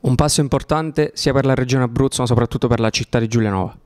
Un passo importante sia per la regione Abruzzo ma soprattutto per la città di Giulianova.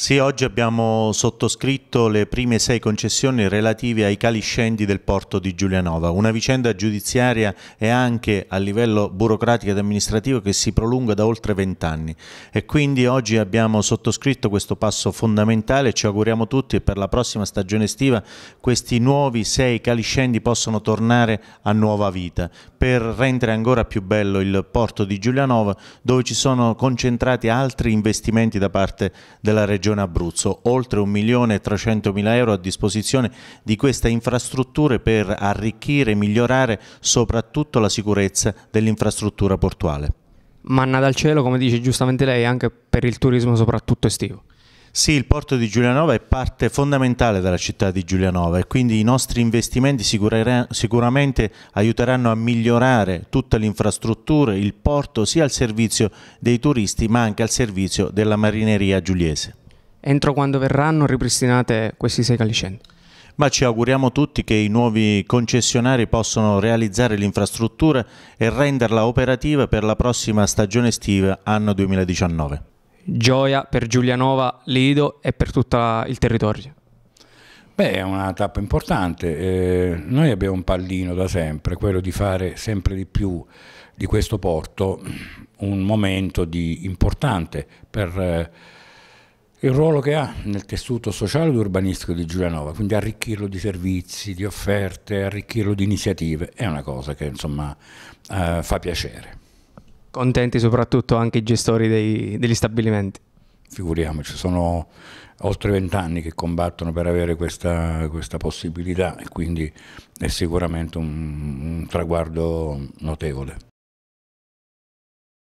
Sì, oggi abbiamo sottoscritto le prime sei concessioni relative ai caliscendi del porto di Giulianova, una vicenda giudiziaria e anche a livello burocratico ed amministrativo che si prolunga da oltre vent'anni e quindi oggi abbiamo sottoscritto questo passo fondamentale, ci auguriamo tutti che per la prossima stagione estiva questi nuovi sei caliscendi possano tornare a nuova vita per rendere ancora più bello il porto di Giulianova dove ci sono concentrati altri investimenti da parte della regione Regione Abruzzo, oltre 1.300.000 euro a disposizione di queste infrastrutture per arricchire e migliorare soprattutto la sicurezza dell'infrastruttura portuale. Manna dal cielo, come dice giustamente lei, anche per il turismo soprattutto estivo. Sì, il porto di Giulianova è parte fondamentale della città di Giulianova e quindi i nostri investimenti sicuramente aiuteranno a migliorare tutta l'infrastruttura, il porto, sia al servizio dei turisti ma anche al servizio della marineria giuliese entro quando verranno ripristinate questi sei calcendi. Ma ci auguriamo tutti che i nuovi concessionari possano realizzare l'infrastruttura e renderla operativa per la prossima stagione estiva anno 2019. Gioia per Giulianova, Lido e per tutto il territorio. Beh, è una tappa importante. Eh, noi abbiamo un pallino da sempre, quello di fare sempre di più di questo porto un momento di, importante per... Eh, il ruolo che ha nel tessuto sociale ed urbanistico di Giulianova, quindi arricchirlo di servizi, di offerte, arricchirlo di iniziative, è una cosa che insomma eh, fa piacere. Contenti soprattutto anche i gestori dei, degli stabilimenti? Figuriamoci, sono oltre vent'anni che combattono per avere questa, questa, possibilità e quindi è sicuramente un, un traguardo notevole.